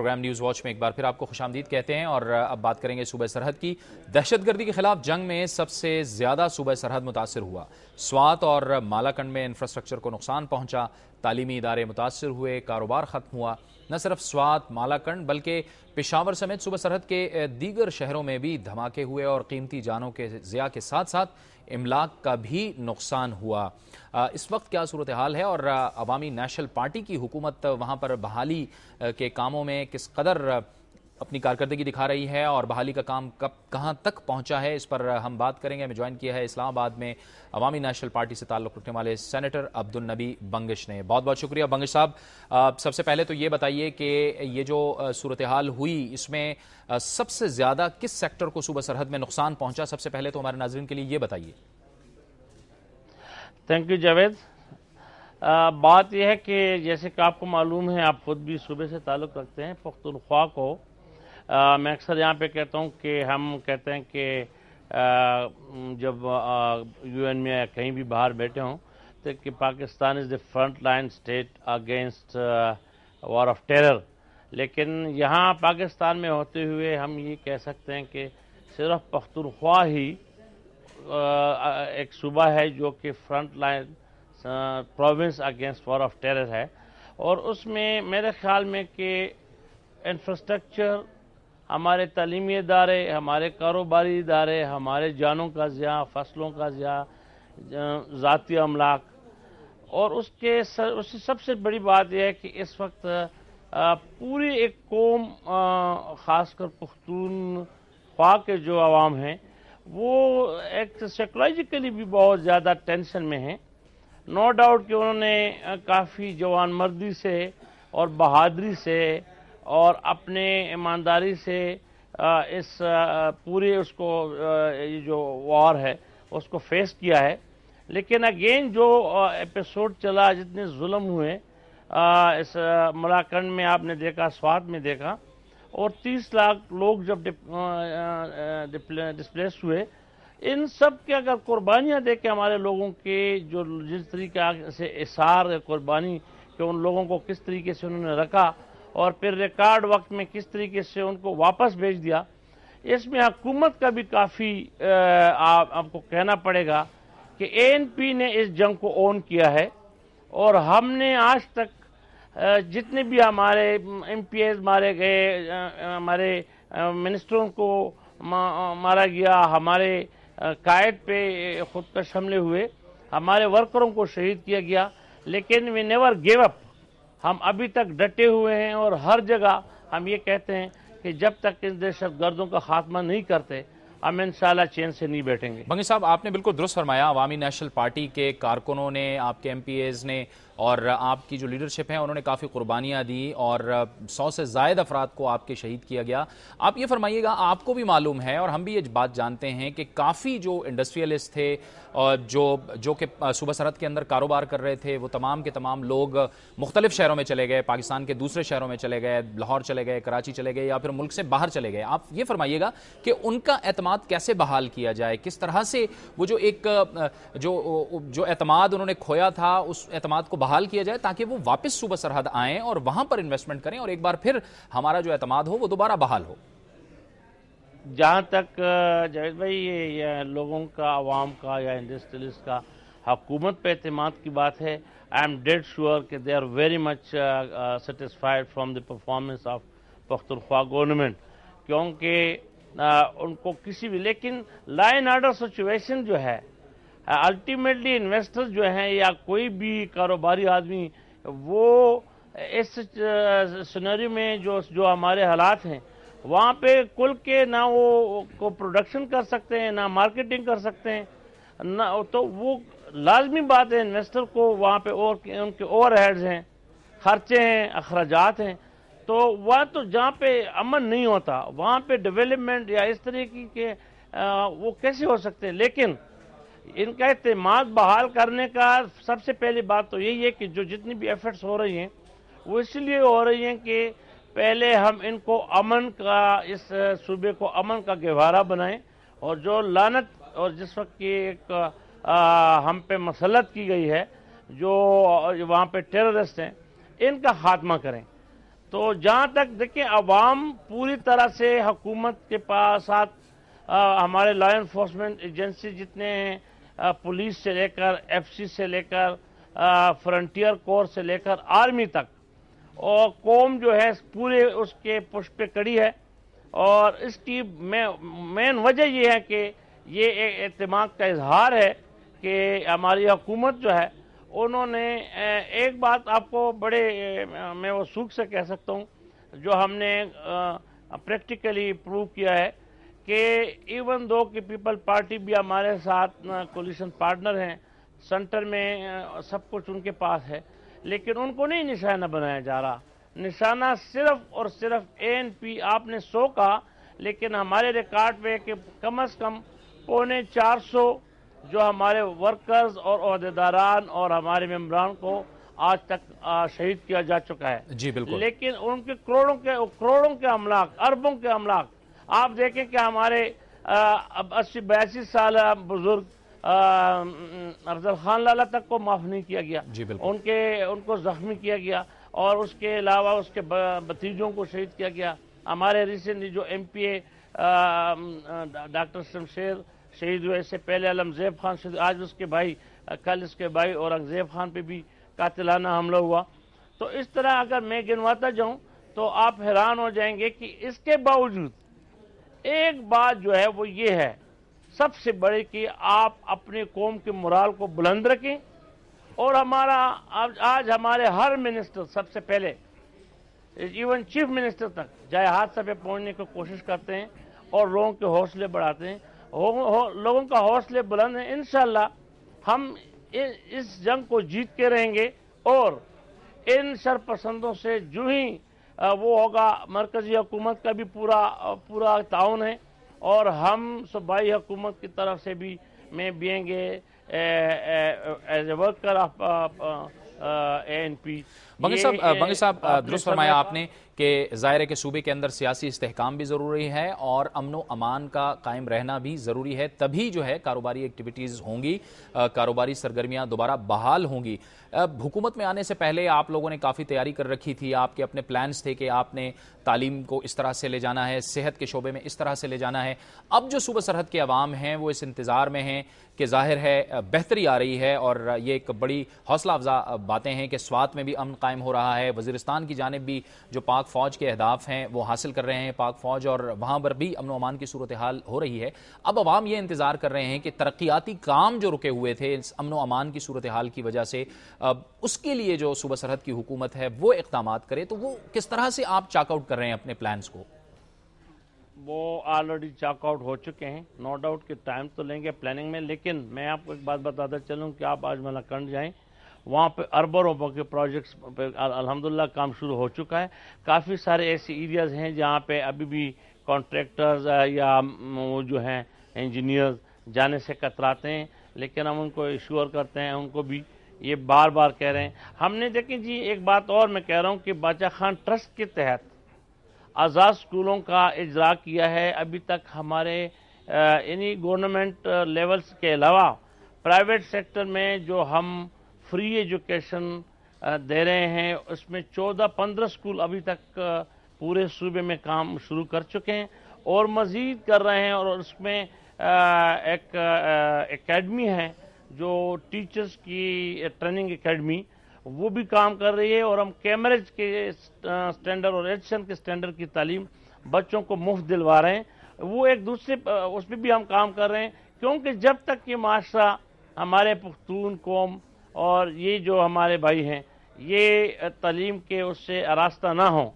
programme news watch में एक बार फिर आपको खुश कहते हैं और अब बात करेंगे सूबह सरहद की दहशतगर्दी के खिलाफ जंग में सबसे ज़्यादा सूबह सरहद मुतासर हुआ स्वात और मालाकंड में इंफ्रास्ट्रक्चर को नुकसान पहुंचा तालीमी इदारे मुतासर हुए कारोबार ख़त्म हुआ न सिर्फ स्वात मालाकंड बल्कि पेशावर समेत सूबह सरहद के दीगर शहरों में भी धमाके हुए और कीमती जानों के ज़िया के साथ साथ इमलाक का भी नुकसान हुआ इस वक्त क्या सूरत हाल है और अवामी नेशनल पार्टी की हुकूमत वहाँ पर बहाली के कामों में किस कदर अपनी कारकर्दगी दिखा रही है और बहाली का काम कब कहां तक पहुंचा है इस पर हम बात करेंगे हमें ज्वाइन किया है इस्लामाबाद में अवामी नेशनल पार्टी से ताल्लुक रखने वाले सेनेटर अब्दुल नबी बंगश ने बहुत बहुत शुक्रिया बंगश साहब सबसे पहले तो ये बताइए कि ये जो सूरत हाल हुई इसमें सबसे ज़्यादा किस सेक्टर को सुबह सरहद में नुकसान पहुँचा सबसे पहले तो हमारे नाजरन के लिए ये बताइए थैंक यू जावेद आ, बात यह है कि जैसे कि आपको मालूम है आप खुद भी सुबह से ताल्लुक़ रखते हैं पख्तनख्वा को आ, मैं अक्सर यहाँ पे कहता हूँ कि हम कहते हैं कि जब यूएन में या कहीं भी बाहर बैठे हों तो कि Pakistan is the front line state against war of terror लेकिन यहाँ पाकिस्तान में होते हुए हम ये कह सकते हैं कि सिर्फ पख्तरख्वा ही एक सूबा है जो कि front line province against war of terror है और उसमें मेरे ख्याल में कि इंफ्रास्ट्रक्चर हमारे तलीमी इदारे हमारे कारोबारी इदारे हमारे जानों का ज़िया फसलों का ज़िया ज़ाती अमलाक और उसके सर, उसकी सबसे बड़ी बात यह है कि इस वक्त आ, पूरी एक कौम ख़ासकर पख्तून ख्वा के जो आवाम हैं वो एक साइकोलॉजिकली भी बहुत ज़्यादा टेंशन में हैं नो डाउट कि उन्होंने काफ़ी जवान मर्दी से और बहादरी से और अपने ईमानदारी से इस पूरे उसको ये जो वॉर है उसको फेस किया है लेकिन अगेन जो एपिसोड चला जितने जुल्म हुए इस मलाकंड में आपने देखा स्वाद में देखा और 30 लाख लोग जब डिस्प्लेस हुए इन सब के अगर कुर्बानियां देख के हमारे लोगों के जो जिस तरीके से इशार कुर्बानी के उन लोगों को किस तरीके से उन्होंने रखा और फिर रिकॉर्ड वक्त में किस तरीके से उनको वापस भेज दिया इसमें हुकूमत का भी काफ़ी आपको कहना पड़ेगा कि एन पी ने इस जंग को ओन किया है और हमने आज तक जितने भी हमारे एम पी एज मारे गए हमारे मिनिस्टरों को मारा गया हमारे कायद पे खुदकश हमले हुए हमारे वर्करों को शहीद किया गया लेकिन वी नेवर गिव अप हम अभी तक डटे हुए हैं और हर जगह हम ये कहते हैं कि जब तक इन दहशत गर्दों का खात्मा नहीं करते हम इन चैन से नहीं बैठेंगे बंगी साहब आपने बिल्कुल दुरुस्त फरमाया अवामी नेशनल पार्टी के कारकुनों ने आपके एम ने और आपकी जो लीडरशिप है उन्होंने काफ़ी कुर्बानियाँ दी और सौ से जायद अफराद को आपके शहीद किया गया आप ये फरमाइएगा आपको भी मालूम है और हम भी ये बात जानते हैं कि काफ़ी जो इंडस्ट्रियलिस्ट थे और जो जो कि सुबह सरहद के अंदर कारोबार कर रहे थे वो तमाम के तमाम लोग मुख्तलिफ शहरों में चले गए पाकिस्तान के दूसरे शहरों में चले गए लाहौर चले गए कराची चले गए या फिर मुल्क से बाहर चले गए आप ये फरमाइएगा कि उनका अतमाद कैसे बहाल किया जाए किस तरह से वो जो एक जो जो अतमाद उन्होंने खोया था उस अतमाद को बहाल बहाल किया जाए ताकि वो वापस सुबह सरहद आए और वहां पर इन्वेस्टमेंट करें और एक बार फिर हमारा जो एतमाद हो वो दोबारा बहाल हो जहाँ तक जावेद भाई ये, ये लोगों का आवाम का या इंडस्ट्रियलिस्ट का हकूमत पे अतमाद की बात है आई एम डेड श्योर कि they are very much satisfied from the performance of Pakhtunkhwa government क्योंकि उनको किसी भी लेकिन ला एंड ऑर्डर सिचुएशन जो है अल्टीमेटली इन्वेस्टर जो हैं या कोई भी कारोबारी आदमी वो इस सिनेरियो में जो जो हमारे हालात हैं वहाँ पे कुल के ना वो को प्रोडक्शन कर सकते हैं ना मार्केटिंग कर सकते हैं ना तो वो लाजमी बात है इन्वेस्टर को वहाँ पे और उनके ओवर हेड्स हैं खर्चे हैं अखराज हैं तो वह तो जहाँ पे अमन नहीं होता वहाँ पे डेवलपमेंट या इस तरीके के आ, वो कैसे हो सकते हैं लेकिन इनका अतमाद बहाल करने का सबसे पहली बात तो यही है कि जो जितनी भी एफर्ट्स हो रही हैं वो इसलिए हो रही हैं कि पहले हम इनको अमन का इस सूबे को अमन का गहवारा बनाएं और जो लानत और जिस वक्त की एक आ, हम पे मसलत की गई है जो वहाँ पे टेररिस्ट हैं इनका खात्मा करें तो जहाँ तक देखें अवाम पूरी तरह से हुकूमत के पास साथ आ, हमारे लॉ इन्फोर्समेंट एजेंसी जितने हैं पुलिस से लेकर एफसी से लेकर फ्रंटियर कोर से लेकर आर्मी तक और कौम जो है पूरे उसके पुष्प पे कड़ी है और इसकी मेन वजह यह है कि ये एक एतमाद का इजहार है कि हमारी हुकूमत जो है उन्होंने एक बात आपको बड़े मैं वो सूख से कह सकता हूँ जो हमने प्रैक्टिकली प्रूव किया है कि इवन दो कि पीपल पार्टी भी हमारे साथ कोलिशन पार्टनर हैं सेंटर में सब कुछ उनके पास है लेकिन उनको नहीं निशाना बनाया जा रहा निशाना सिर्फ और सिर्फ एन पी आपने सो का लेकिन हमारे रिकॉर्ड में कि कम अज कम पौने चार सौ जो हमारे वर्कर्स और अहदेदारान और हमारे मम्बरान को आज तक शहीद किया जा चुका है जी बिल्कुल लेकिन उनके करोड़ों के करोड़ों के अमलाक अरबों के अमलाक आप देखें कि हमारे अस्सी बयासी साल बुजुर्ग अफजल खान लाला तक को माफ नहीं किया गया उनके उनको जख्मी किया गया और उसके अलावा उसके भतीजों को शहीद किया गया हमारे रिसेंटली जो M P A doctor Shamsher शहीद हुए इससे पहले आलमजेब खान शहीद आज उसके भाई कल इसके भाई औरंगजेब खान पे भी कातिलाना हमला हुआ तो इस तरह अगर मैं गिनवाता जाऊं तो आप हैरान हो जाएंगे कि इसके बावजूद एक बात जो है वो ये है सबसे बड़े कि आप अपने कौम के मुराल को बुलंद रखें और हमारा आज, आज हमारे हर मिनिस्टर सबसे पहले इवन चीफ मिनिस्टर तक जाए हादसा पे पहुंचने की कोशिश करते हैं और लोगों के हौसले बढ़ाते हैं हो, हो, लोगों का हौसले बुलंद है इन हम इ, इस जंग को जीत के रहेंगे और इन सरपसंदों से जू ही वो होगा मरकजी हुकूमत का भी पूरा पूरा ताउन है और हम सूबाई हुकूमत की तरफ से भी में बियेंगे as a worker of N P Bangi साहब uh, बंगी साहब uh, दुरुस्त फरमाया आपने कि जाहिर है कि सूबे के अंदर सियासी इस्तेकाम भी ज़रूरी है और अमन अमान का कायम रहना भी ज़रूरी है तभी जो है कारोबारी एक्टिविटीज़ होंगी uh, कारोबारी सरगर्मियाँ दोबारा बहाल होंगी हुकूमत में आने से पहले आप लोगों ने काफ़ी तैयारी कर रखी थी आपके अपने प्लान्स थे कि आपने तालीम को इस तरह से ले जाना है सेहत के शोबे में इस तरह से ले जाना है अब जो सूबा सरहद के अवाम हैं वो इस इंतज़ार में हैं कि जाहिर है बेहतरी आ रही है और ये एक बड़ी हौसला अफजा बातें हैं कि स्वात में भी अमन कायम हो रहा है वजीरस्तान की जानब भी जो पाक फ़ौज के अहदाफ हैं वो हासिल कर रहे हैं पाक फ़ौज और वहाँ पर भी अमन अमान की सूरत हाल हो रही है अब आवाम ये इंतज़ार कर रहे हैं कि तरक्याती काम जो रुके हुए थे इस अमन अमान की सूरत हाल की वजह से उसके लिए जो सूबा सरहद की हुकूमत है वो इकदाम करे तो वो किस तरह से आप चाकआउट कर रहे हैं अपने प्लान्स को वो ऑलरेडी चॉकआउट हो चुके हैं नो डाउट कि टाइम तो लेंगे प्लानिंग में लेकिन मैं आपको एक बात बताता चलूँ कि आप आज मलाकंड जाएँ वहाँ पे अरबों रुपयों के प्रोजेक्ट्स पे अलहमदिल्ला काम शुरू हो चुका है काफ़ी सारे ऐसे एरियाज़ हैं जहाँ पे अभी भी कॉन्ट्रैक्टर्स या वो जो हैं इंजीनियर्स जाने से कतराते हैं लेकिन हम उनको इश्योर करते हैं उनको भी ये बार बार कह रहे हैं हमने देखें जी एक बात और मैं कह रहा हूँ कि बाचा खान ट्रस्ट के तहत आज़ाद स्कूलों का इजरा किया है अभी तक हमारे इन्हीं गवर्नमेंट लेवल्स के अलावा प्राइवेट सेक्टर में जो हम फ्री एजुकेशन दे रहे हैं उसमें चौदह पंद्रह स्कूल अभी तक पूरे सूबे में काम शुरू कर चुके हैं और मज़ीद कर रहे हैं और उसमें एक एकेडमी है जो टीचर्स की ट्रेनिंग एकेडमी वो भी काम कर रही है और हम कैमरेज के स्टैंडर्ड और एडिशन के स्टैंडर्ड की तालीम बच्चों को मुफ्त दिलवा रहे हैं वो एक दूसरे उस पर भी हम काम कर रहे हैं क्योंकि जब तक ये माशरा हमारे पुख्तून कौम और ये जो हमारे भाई हैं ये तलीम के उससे आरास्ता ना हों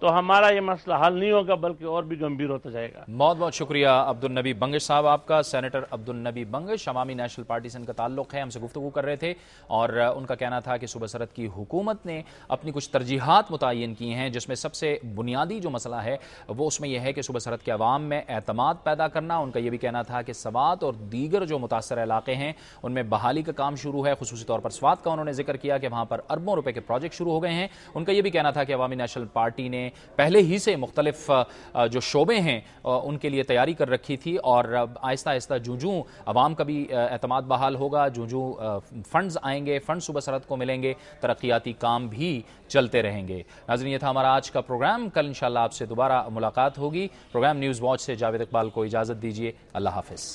तो हमारा ये मसला हल नहीं होगा बल्कि और भी गंभीर होता जाएगा बहुत बहुत शुक्रिया अब्दुल नबी बंगश साहब आपका सेनेटर अब्दुल नबी बंगश हमामी नेशनल पार्टी से इनका ताल्लुक है हमसे गुफ्तु कर रहे थे और उनका कहना था कि सुबह सरत की हुकूमत ने अपनी कुछ तरजीहत मुतन की हैं जिसमें सबसे बुनियादी जो मसला है वो उसमें यह है कि सुबह सरत के अवाम में अतमाद पैदा करना उनका यह भी कहना था कि सवात और दीगर जो मुतासर इलाके हैं उनमें बहाली का काम शुरू है खसूस तौर पर स्वात का उन्होंने जिक्र किया कि वहाँ पर अरबों रुपये के प्रोजेक्ट शुरू हो गए हैं उनका यह भी कहना था कि अवामी नेशनल पार्टी ने ने पहले ही से मुख्तलिफ जो शोबे हैं उनके लिए तैयारी कर रखी थी और आहिस्ता आहिस्ता जूँ जूँ आवाम का भी एतमाद बहाल होगा जूँ जूँ फंड्स आएंगे फंड सुबह सरहद को मिलेंगे तरक्याती काम भी चलते रहेंगे नाजन ये था हमारा आज का प्रोग्राम कल इनशाला आपसे दोबारा मुलाकात होगी प्रोग्राम न्यूज़ वॉच से जावेद इकबाल को इजाज़त दीजिए अल्लाह हाफिज़